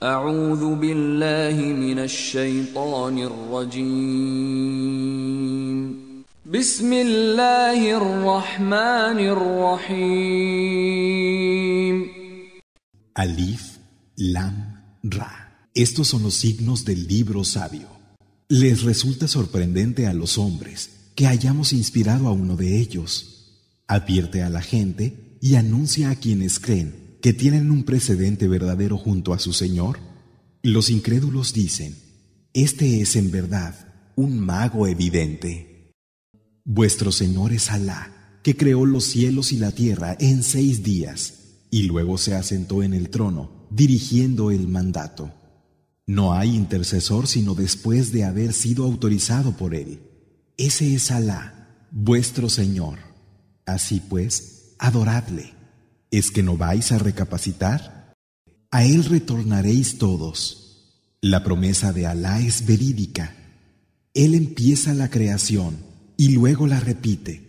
Alif Lam Ra Estos son los signos del libro sabio. Les resulta sorprendente a los hombres que hayamos inspirado a uno de ellos. Advierte a la gente y anuncia a quienes creen que tienen un precedente verdadero junto a su Señor? Los incrédulos dicen, Este es en verdad un mago evidente. Vuestro Señor es Alá, que creó los cielos y la tierra en seis días, y luego se asentó en el trono, dirigiendo el mandato. No hay intercesor sino después de haber sido autorizado por él. Ese es Alá, vuestro Señor. Así pues, adoradle. ¿Es que no vais a recapacitar? A Él retornaréis todos. La promesa de Alá es verídica. Él empieza la creación y luego la repite,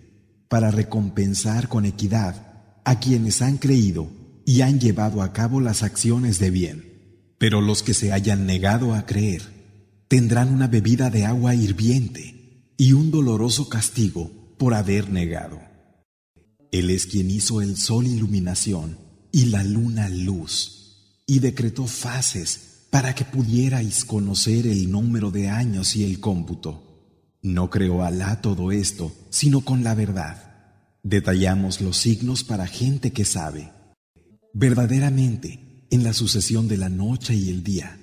para recompensar con equidad a quienes han creído y han llevado a cabo las acciones de bien. Pero los que se hayan negado a creer tendrán una bebida de agua hirviente y un doloroso castigo por haber negado. Él es quien hizo el sol iluminación y la luna luz, y decretó fases para que pudierais conocer el número de años y el cómputo. No creó Alá todo esto, sino con la verdad. Detallamos los signos para gente que sabe. Verdaderamente, en la sucesión de la noche y el día,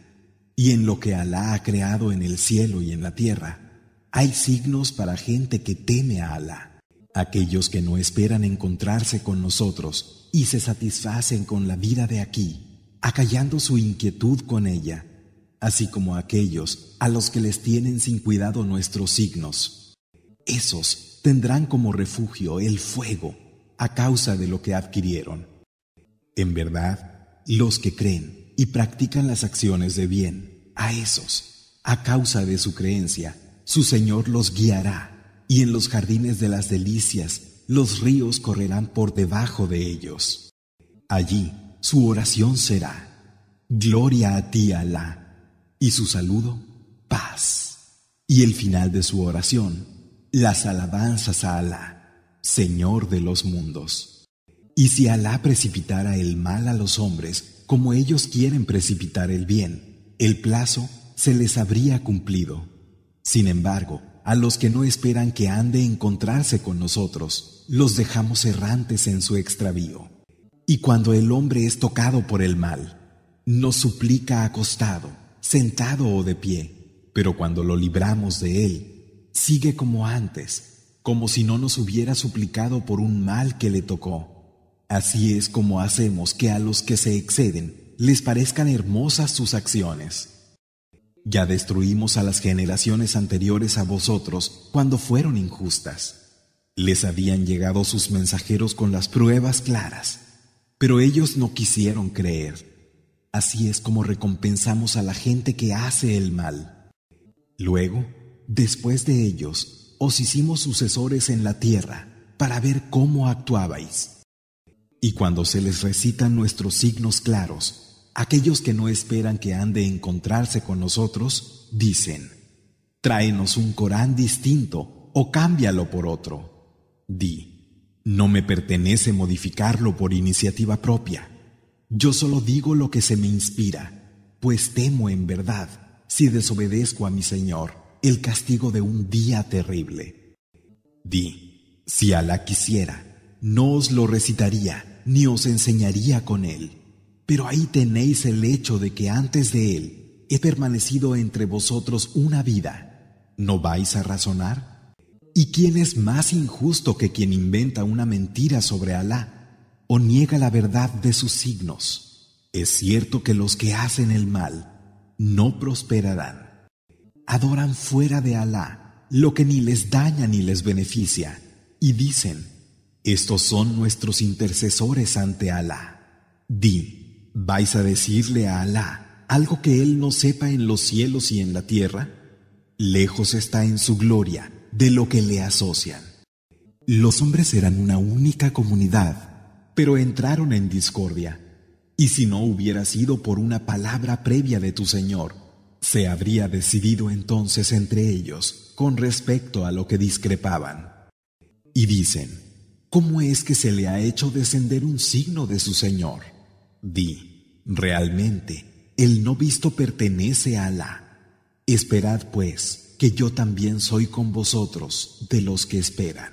y en lo que Alá ha creado en el cielo y en la tierra, hay signos para gente que teme a Alá aquellos que no esperan encontrarse con nosotros y se satisfacen con la vida de aquí, acallando su inquietud con ella, así como aquellos a los que les tienen sin cuidado nuestros signos. Esos tendrán como refugio el fuego a causa de lo que adquirieron. En verdad, los que creen y practican las acciones de bien, a esos, a causa de su creencia, su Señor los guiará y en los jardines de las delicias los ríos correrán por debajo de ellos. Allí su oración será, Gloria a ti, Alá, y su saludo, paz. Y el final de su oración, las alabanzas a Alá, Señor de los mundos. Y si Alá precipitara el mal a los hombres como ellos quieren precipitar el bien, el plazo se les habría cumplido. Sin embargo, a los que no esperan que han de encontrarse con nosotros, los dejamos errantes en su extravío. Y cuando el hombre es tocado por el mal, nos suplica acostado, sentado o de pie, pero cuando lo libramos de él, sigue como antes, como si no nos hubiera suplicado por un mal que le tocó. Así es como hacemos que a los que se exceden les parezcan hermosas sus acciones. Ya destruimos a las generaciones anteriores a vosotros cuando fueron injustas. Les habían llegado sus mensajeros con las pruebas claras, pero ellos no quisieron creer. Así es como recompensamos a la gente que hace el mal. Luego, después de ellos, os hicimos sucesores en la tierra para ver cómo actuabais. Y cuando se les recitan nuestros signos claros, Aquellos que no esperan que han de encontrarse con nosotros dicen, tráenos un Corán distinto o cámbialo por otro. Di, no me pertenece modificarlo por iniciativa propia. Yo solo digo lo que se me inspira, pues temo en verdad, si desobedezco a mi Señor, el castigo de un día terrible. Di, si Alá quisiera, no os lo recitaría ni os enseñaría con él. Pero ahí tenéis el hecho de que antes de él he permanecido entre vosotros una vida. ¿No vais a razonar? ¿Y quién es más injusto que quien inventa una mentira sobre Alá o niega la verdad de sus signos? Es cierto que los que hacen el mal no prosperarán. Adoran fuera de Alá lo que ni les daña ni les beneficia y dicen, estos son nuestros intercesores ante Alá. Di, ¿Vais a decirle a Alá algo que Él no sepa en los cielos y en la tierra? Lejos está en su gloria de lo que le asocian. Los hombres eran una única comunidad, pero entraron en discordia. Y si no hubiera sido por una palabra previa de tu Señor, se habría decidido entonces entre ellos con respecto a lo que discrepaban. Y dicen, ¿cómo es que se le ha hecho descender un signo de su Señor? Di, realmente, el no visto pertenece a Alá. Esperad pues, que yo también soy con vosotros de los que esperan.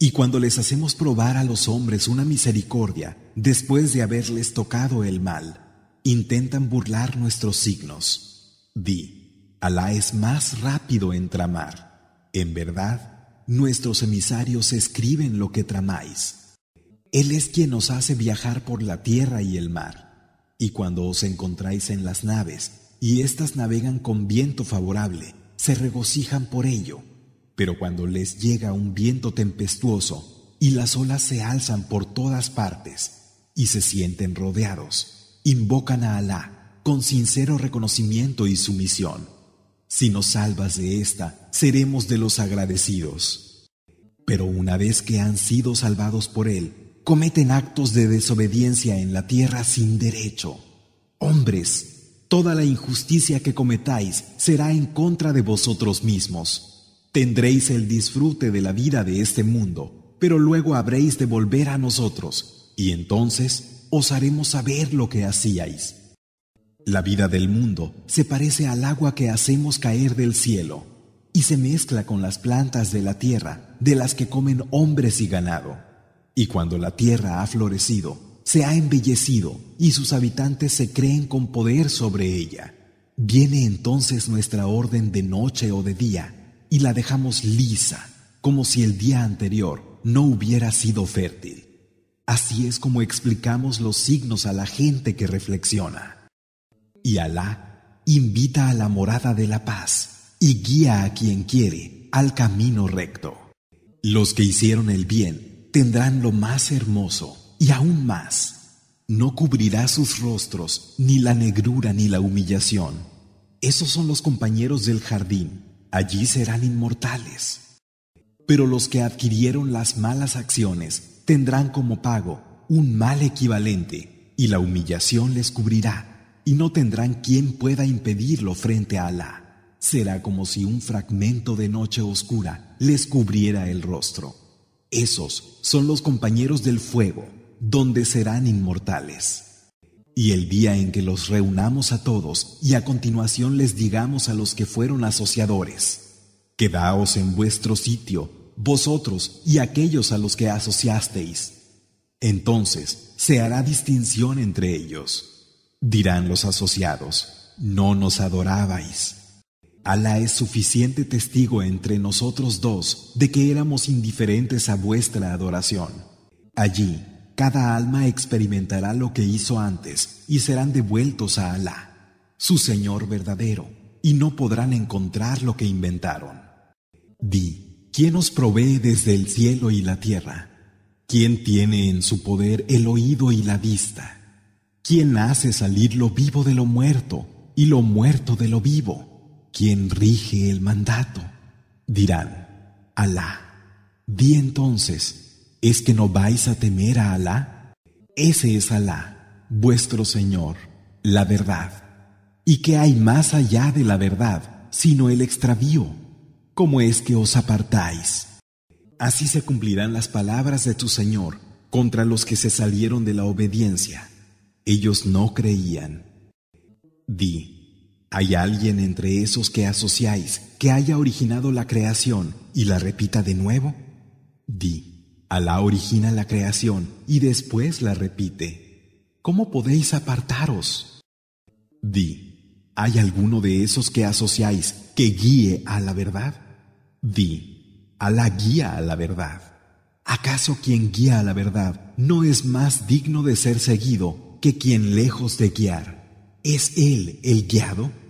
Y cuando les hacemos probar a los hombres una misericordia, después de haberles tocado el mal, intentan burlar nuestros signos. Di, Alá es más rápido en tramar. En verdad, nuestros emisarios escriben lo que tramáis. Él es quien nos hace viajar por la tierra y el mar, y cuando os encontráis en las naves, y éstas navegan con viento favorable, se regocijan por ello. Pero cuando les llega un viento tempestuoso, y las olas se alzan por todas partes, y se sienten rodeados, invocan a Alá con sincero reconocimiento y sumisión. Si nos salvas de esta, seremos de los agradecidos. Pero una vez que han sido salvados por Él, cometen actos de desobediencia en la tierra sin derecho. Hombres, toda la injusticia que cometáis será en contra de vosotros mismos. Tendréis el disfrute de la vida de este mundo, pero luego habréis de volver a nosotros, y entonces os haremos saber lo que hacíais. La vida del mundo se parece al agua que hacemos caer del cielo, y se mezcla con las plantas de la tierra, de las que comen hombres y ganado. Y cuando la tierra ha florecido, se ha embellecido y sus habitantes se creen con poder sobre ella. Viene entonces nuestra orden de noche o de día y la dejamos lisa, como si el día anterior no hubiera sido fértil. Así es como explicamos los signos a la gente que reflexiona. Y Alá invita a la morada de la paz y guía a quien quiere al camino recto. Los que hicieron el bien tendrán lo más hermoso y aún más. No cubrirá sus rostros ni la negrura ni la humillación. Esos son los compañeros del jardín. Allí serán inmortales. Pero los que adquirieron las malas acciones tendrán como pago un mal equivalente y la humillación les cubrirá y no tendrán quien pueda impedirlo frente a Alá. Será como si un fragmento de noche oscura les cubriera el rostro. Esos son los compañeros del fuego, donde serán inmortales. Y el día en que los reunamos a todos y a continuación les digamos a los que fueron asociadores, quedaos en vuestro sitio, vosotros y aquellos a los que asociasteis. Entonces se hará distinción entre ellos. Dirán los asociados, no nos adorabais. Alá es suficiente testigo entre nosotros dos de que éramos indiferentes a vuestra adoración. Allí, cada alma experimentará lo que hizo antes y serán devueltos a Alá, su Señor verdadero, y no podrán encontrar lo que inventaron. Di, ¿quién os provee desde el cielo y la tierra? ¿Quién tiene en su poder el oído y la vista? ¿Quién hace salir lo vivo de lo muerto y lo muerto de lo vivo? quien rige el mandato. Dirán, Alá. Di entonces, ¿es que no vais a temer a Alá? Ese es Alá, vuestro Señor, la verdad. ¿Y qué hay más allá de la verdad, sino el extravío? ¿Cómo es que os apartáis? Así se cumplirán las palabras de tu Señor contra los que se salieron de la obediencia. Ellos no creían. Di, ¿Hay alguien entre esos que asociáis que haya originado la creación y la repita de nuevo? Di, Alá origina la creación y después la repite. ¿Cómo podéis apartaros? Di, ¿hay alguno de esos que asociáis que guíe a la verdad? Di, Alá guía a la verdad. ¿Acaso quien guía a la verdad no es más digno de ser seguido que quien lejos de guiar? ¿Es él el guiado?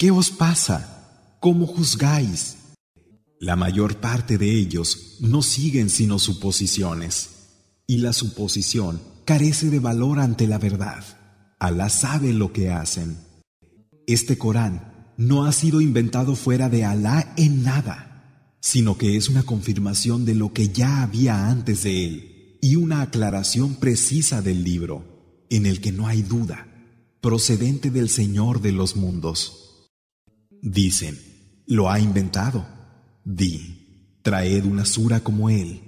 ¿Qué os pasa? ¿Cómo juzgáis? La mayor parte de ellos no siguen sino suposiciones, y la suposición carece de valor ante la verdad. Alá sabe lo que hacen. Este Corán no ha sido inventado fuera de Alá en nada, sino que es una confirmación de lo que ya había antes de él y una aclaración precisa del libro, en el que no hay duda, procedente del Señor de los mundos. Dicen, lo ha inventado. Di, traed una sura como él,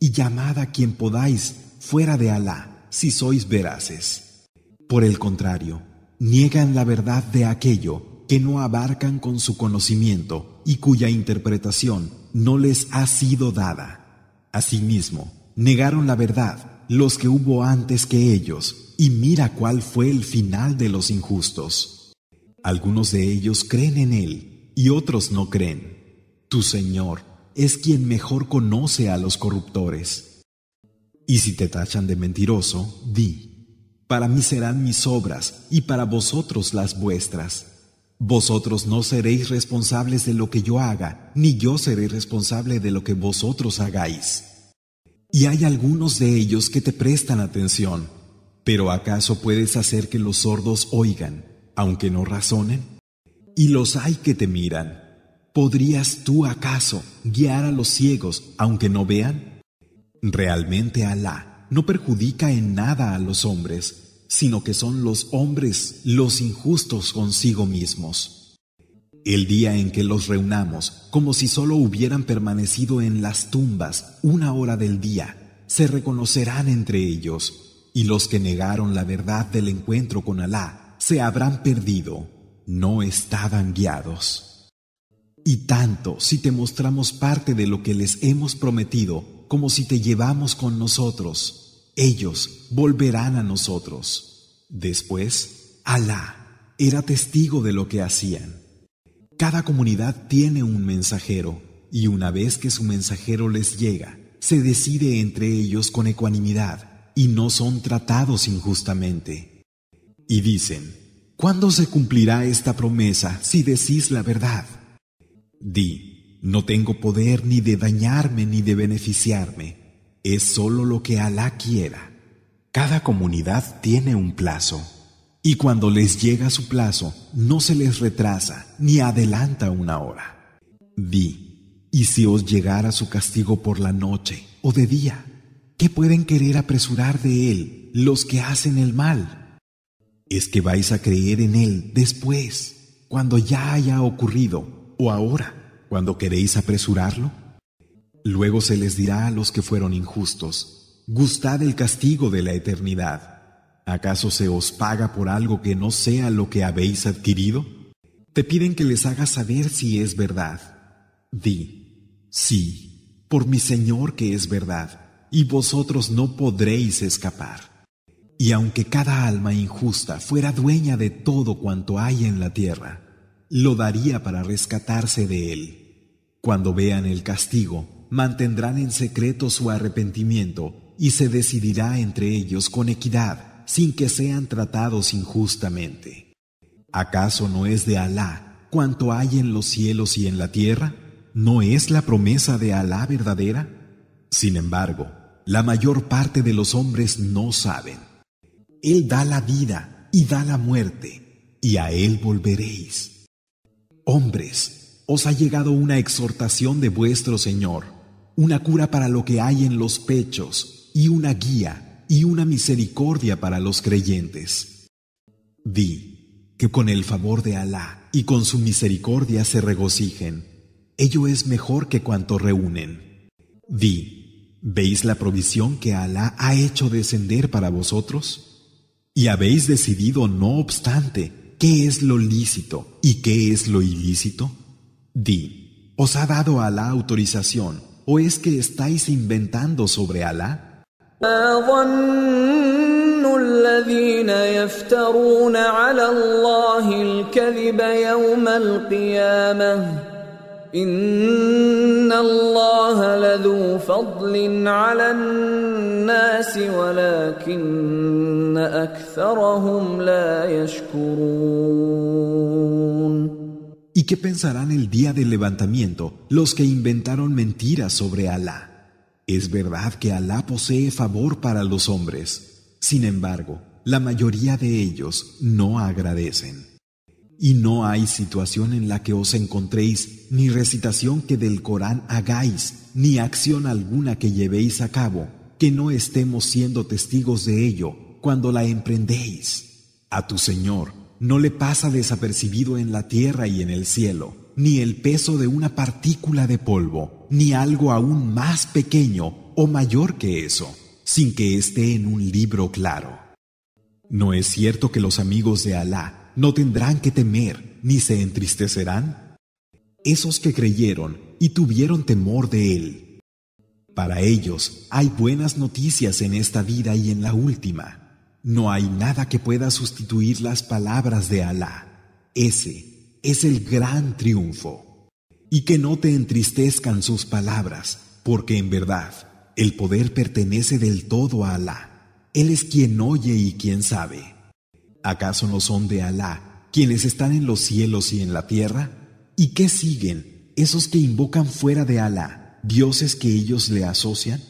y llamad a quien podáis fuera de Alá, si sois veraces. Por el contrario, niegan la verdad de aquello que no abarcan con su conocimiento y cuya interpretación no les ha sido dada. Asimismo, negaron la verdad los que hubo antes que ellos, y mira cuál fue el final de los injustos. Algunos de ellos creen en Él y otros no creen. Tu Señor es quien mejor conoce a los corruptores. Y si te tachan de mentiroso, di, para mí serán mis obras y para vosotros las vuestras. Vosotros no seréis responsables de lo que yo haga, ni yo seré responsable de lo que vosotros hagáis. Y hay algunos de ellos que te prestan atención, pero ¿acaso puedes hacer que los sordos oigan? aunque no razonen? Y los hay que te miran. ¿Podrías tú acaso guiar a los ciegos aunque no vean? Realmente Alá no perjudica en nada a los hombres, sino que son los hombres los injustos consigo mismos. El día en que los reunamos, como si solo hubieran permanecido en las tumbas una hora del día, se reconocerán entre ellos, y los que negaron la verdad del encuentro con Alá se habrán perdido, no estaban guiados. Y tanto si te mostramos parte de lo que les hemos prometido como si te llevamos con nosotros, ellos volverán a nosotros. Después, Alá era testigo de lo que hacían. Cada comunidad tiene un mensajero, y una vez que su mensajero les llega, se decide entre ellos con ecuanimidad, y no son tratados injustamente. Y dicen, ¿cuándo se cumplirá esta promesa si decís la verdad? Di, no tengo poder ni de dañarme ni de beneficiarme, es sólo lo que Alá quiera. Cada comunidad tiene un plazo, y cuando les llega su plazo, no se les retrasa ni adelanta una hora. Di, ¿y si os llegara su castigo por la noche o de día? ¿Qué pueden querer apresurar de él los que hacen el mal? ¿Es que vais a creer en Él después, cuando ya haya ocurrido, o ahora, cuando queréis apresurarlo? Luego se les dirá a los que fueron injustos, gustad el castigo de la eternidad. ¿Acaso se os paga por algo que no sea lo que habéis adquirido? Te piden que les hagas saber si es verdad. Di, sí, por mi Señor que es verdad, y vosotros no podréis escapar. Y aunque cada alma injusta fuera dueña de todo cuanto hay en la tierra, lo daría para rescatarse de él. Cuando vean el castigo, mantendrán en secreto su arrepentimiento y se decidirá entre ellos con equidad, sin que sean tratados injustamente. ¿Acaso no es de Alá cuanto hay en los cielos y en la tierra? ¿No es la promesa de Alá verdadera? Sin embargo, la mayor parte de los hombres no saben. Él da la vida y da la muerte, y a Él volveréis. Hombres, os ha llegado una exhortación de vuestro Señor, una cura para lo que hay en los pechos, y una guía y una misericordia para los creyentes. Di, que con el favor de Alá y con su misericordia se regocijen, ello es mejor que cuanto reúnen. Di, ¿veis la provisión que Alá ha hecho descender para vosotros? Y habéis decidido, no obstante, qué es lo lícito y qué es lo ilícito. Di, ¿os ha dado Alá autorización o es que estáis inventando sobre Alá? ¿Y qué pensarán el día del levantamiento los que inventaron mentiras sobre Alá? Es verdad que Alá posee favor para los hombres. Sin embargo, la mayoría de ellos no agradecen. Y no hay situación en la que os encontréis, ni recitación que del Corán hagáis, ni acción alguna que llevéis a cabo, que no estemos siendo testigos de ello cuando la emprendéis. A tu Señor no le pasa desapercibido en la tierra y en el cielo, ni el peso de una partícula de polvo, ni algo aún más pequeño o mayor que eso, sin que esté en un libro claro. No es cierto que los amigos de Alá no tendrán que temer ni se entristecerán? Esos que creyeron y tuvieron temor de Él. Para ellos hay buenas noticias en esta vida y en la última. No hay nada que pueda sustituir las palabras de Alá. Ese es el gran triunfo. Y que no te entristezcan sus palabras, porque en verdad el poder pertenece del todo a Alá. Él es quien oye y quien sabe. ¿Acaso no son de Alá quienes están en los cielos y en la tierra? ¿Y qué siguen esos que invocan fuera de Alá, dioses que ellos le asocian?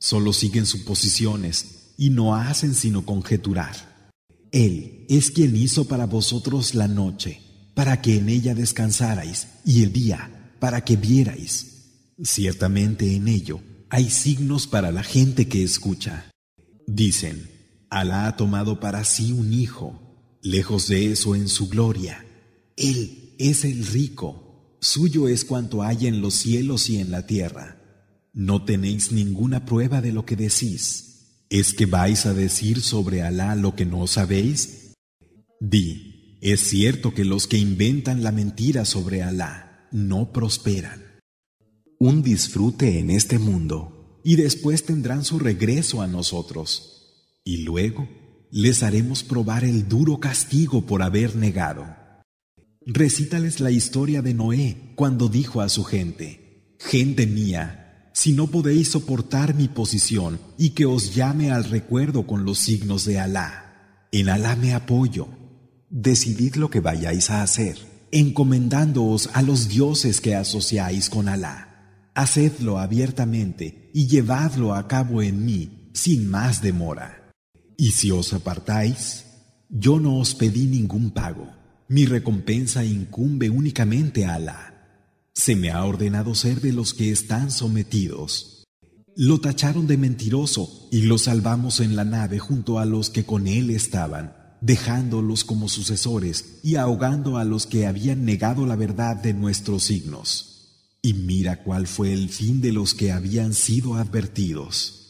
Solo siguen suposiciones y no hacen sino conjeturar. Él es quien hizo para vosotros la noche, para que en ella descansarais, y el día, para que vierais. Ciertamente en ello hay signos para la gente que escucha. Dicen, Alá ha tomado para sí un hijo, lejos de eso en su gloria. Él es el rico, suyo es cuanto hay en los cielos y en la tierra. No tenéis ninguna prueba de lo que decís. ¿Es que vais a decir sobre Alá lo que no sabéis? Di, es cierto que los que inventan la mentira sobre Alá no prosperan. Un disfrute en este mundo. Y después tendrán su regreso a nosotros. Y luego les haremos probar el duro castigo por haber negado. Recítales la historia de Noé cuando dijo a su gente, Gente mía, si no podéis soportar mi posición y que os llame al recuerdo con los signos de Alá, en Alá me apoyo. Decidid lo que vayáis a hacer, encomendándoos a los dioses que asociáis con Alá. Hacedlo abiertamente y llevadlo a cabo en mí sin más demora. Y si os apartáis, yo no os pedí ningún pago. Mi recompensa incumbe únicamente a la. Se me ha ordenado ser de los que están sometidos. Lo tacharon de mentiroso y lo salvamos en la nave junto a los que con él estaban, dejándolos como sucesores y ahogando a los que habían negado la verdad de nuestros signos. Y mira cuál fue el fin de los que habían sido advertidos.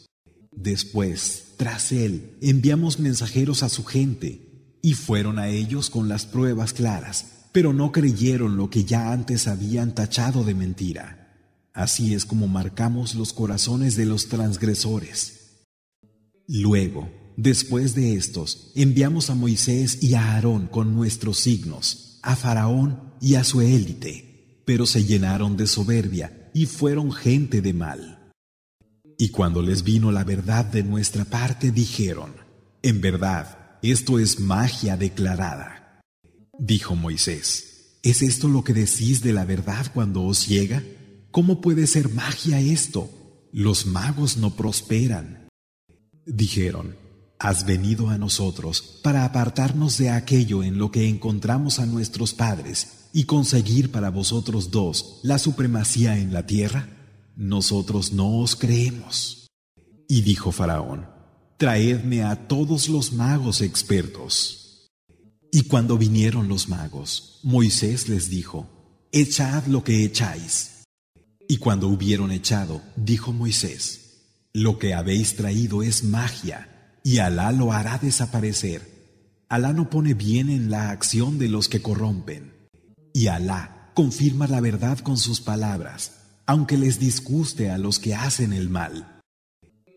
Después, tras él, enviamos mensajeros a su gente, y fueron a ellos con las pruebas claras, pero no creyeron lo que ya antes habían tachado de mentira. Así es como marcamos los corazones de los transgresores. Luego, después de estos, enviamos a Moisés y a Aarón con nuestros signos, a Faraón y a su élite, pero se llenaron de soberbia y fueron gente de mal. Y cuando les vino la verdad de nuestra parte dijeron, en verdad, esto es magia declarada. Dijo Moisés, ¿es esto lo que decís de la verdad cuando os llega? ¿Cómo puede ser magia esto? Los magos no prosperan. Dijeron, has venido a nosotros para apartarnos de aquello en lo que encontramos a nuestros padres y conseguir para vosotros dos la supremacía en la tierra? nosotros no os creemos. Y dijo Faraón, traedme a todos los magos expertos. Y cuando vinieron los magos, Moisés les dijo, echad lo que echáis. Y cuando hubieron echado, dijo Moisés, lo que habéis traído es magia, y Alá lo hará desaparecer. Alá no pone bien en la acción de los que corrompen. Y Alá confirma la verdad con sus palabras aunque les disguste a los que hacen el mal.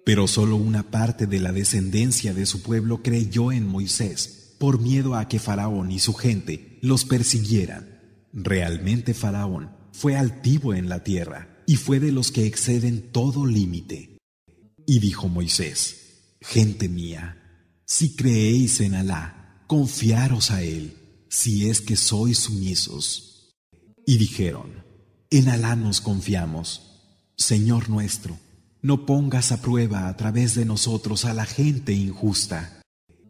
Pero solo una parte de la descendencia de su pueblo creyó en Moisés, por miedo a que Faraón y su gente los persiguieran. Realmente Faraón fue altivo en la tierra y fue de los que exceden todo límite. Y dijo Moisés, Gente mía, si creéis en Alá, confiaros a Él, si es que sois sumisos. Y dijeron, en Alá nos confiamos. Señor nuestro, no pongas a prueba a través de nosotros a la gente injusta,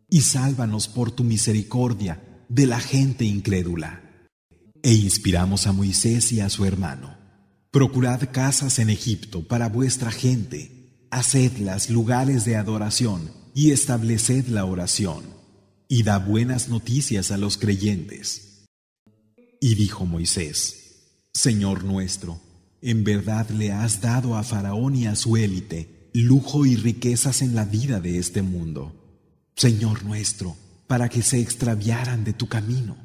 y sálvanos por tu misericordia de la gente incrédula. E inspiramos a Moisés y a su hermano. Procurad casas en Egipto para vuestra gente, hacedlas lugares de adoración y estableced la oración, y da buenas noticias a los creyentes. Y dijo Moisés, Señor nuestro, en verdad le has dado a Faraón y a su élite lujo y riquezas en la vida de este mundo. Señor nuestro, para que se extraviaran de tu camino.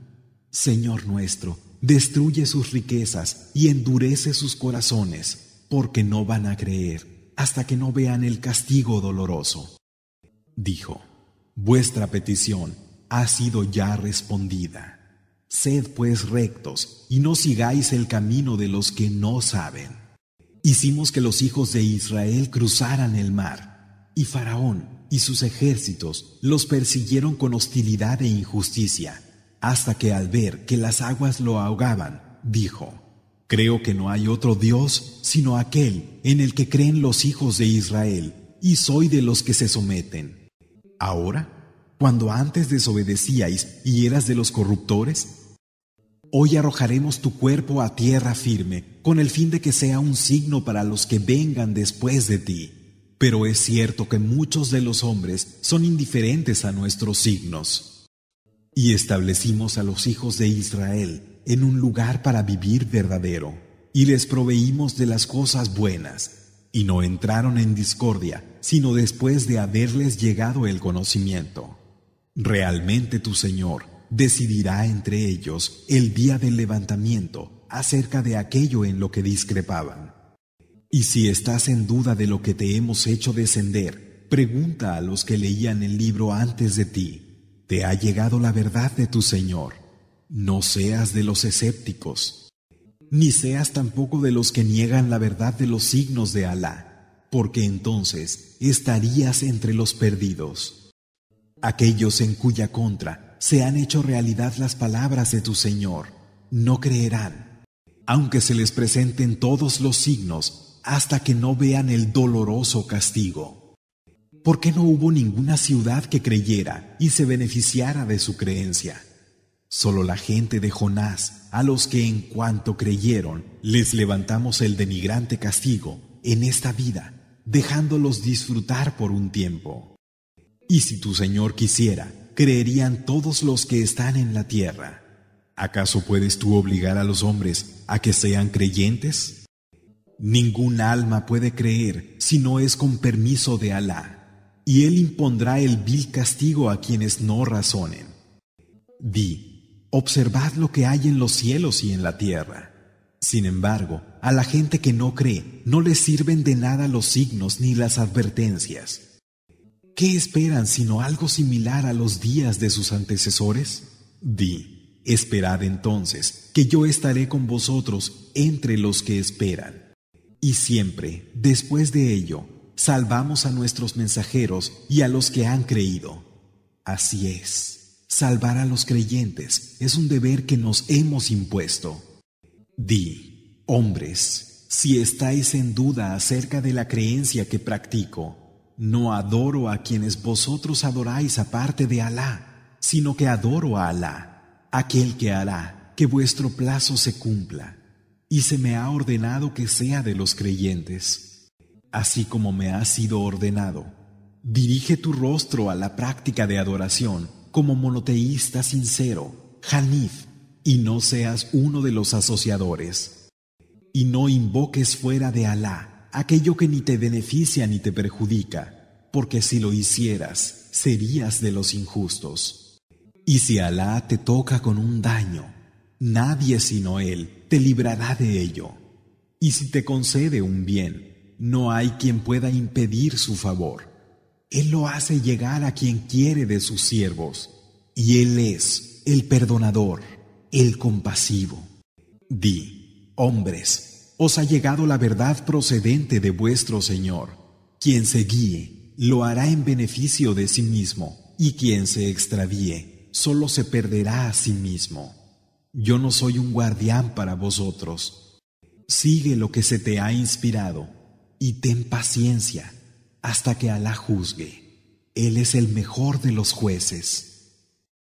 Señor nuestro, destruye sus riquezas y endurece sus corazones, porque no van a creer hasta que no vean el castigo doloroso. Dijo, vuestra petición ha sido ya respondida. Sed pues rectos y no sigáis el camino de los que no saben. Hicimos que los hijos de Israel cruzaran el mar, y Faraón y sus ejércitos los persiguieron con hostilidad e injusticia, hasta que al ver que las aguas lo ahogaban, dijo, Creo que no hay otro Dios sino aquel en el que creen los hijos de Israel, y soy de los que se someten. Ahora, cuando antes desobedecíais y eras de los corruptores, Hoy arrojaremos tu cuerpo a tierra firme, con el fin de que sea un signo para los que vengan después de ti. Pero es cierto que muchos de los hombres son indiferentes a nuestros signos. Y establecimos a los hijos de Israel en un lugar para vivir verdadero, y les proveímos de las cosas buenas, y no entraron en discordia, sino después de haberles llegado el conocimiento. Realmente tu Señor decidirá entre ellos el día del levantamiento acerca de aquello en lo que discrepaban. Y si estás en duda de lo que te hemos hecho descender, pregunta a los que leían el libro antes de ti, ¿te ha llegado la verdad de tu Señor? No seas de los escépticos, ni seas tampoco de los que niegan la verdad de los signos de Alá, porque entonces estarías entre los perdidos. Aquellos en cuya contra se han hecho realidad las palabras de tu Señor, no creerán, aunque se les presenten todos los signos hasta que no vean el doloroso castigo. porque no hubo ninguna ciudad que creyera y se beneficiara de su creencia? Solo la gente de Jonás, a los que en cuanto creyeron, les levantamos el denigrante castigo en esta vida, dejándolos disfrutar por un tiempo. Y si tu Señor quisiera, creerían todos los que están en la tierra. ¿Acaso puedes tú obligar a los hombres a que sean creyentes? Ningún alma puede creer si no es con permiso de Alá, y Él impondrá el vil castigo a quienes no razonen. Di, observad lo que hay en los cielos y en la tierra. Sin embargo, a la gente que no cree no le sirven de nada los signos ni las advertencias. ¿Qué esperan sino algo similar a los días de sus antecesores? Di, esperad entonces, que yo estaré con vosotros entre los que esperan. Y siempre, después de ello, salvamos a nuestros mensajeros y a los que han creído. Así es, salvar a los creyentes es un deber que nos hemos impuesto. Di, hombres, si estáis en duda acerca de la creencia que practico, no adoro a quienes vosotros adoráis aparte de Alá, sino que adoro a Alá, aquel que hará que vuestro plazo se cumpla, y se me ha ordenado que sea de los creyentes, así como me ha sido ordenado. Dirige tu rostro a la práctica de adoración como monoteísta sincero, Hanif, y no seas uno de los asociadores. Y no invoques fuera de Alá aquello que ni te beneficia ni te perjudica, porque si lo hicieras, serías de los injustos. Y si Alá te toca con un daño, nadie sino Él te librará de ello. Y si te concede un bien, no hay quien pueda impedir su favor. Él lo hace llegar a quien quiere de sus siervos, y Él es el perdonador, el compasivo. Di, hombres, os ha llegado la verdad procedente de vuestro Señor. Quien se guíe, lo hará en beneficio de sí mismo, y quien se extravíe, solo se perderá a sí mismo. Yo no soy un guardián para vosotros. Sigue lo que se te ha inspirado, y ten paciencia hasta que Alá juzgue. Él es el mejor de los jueces.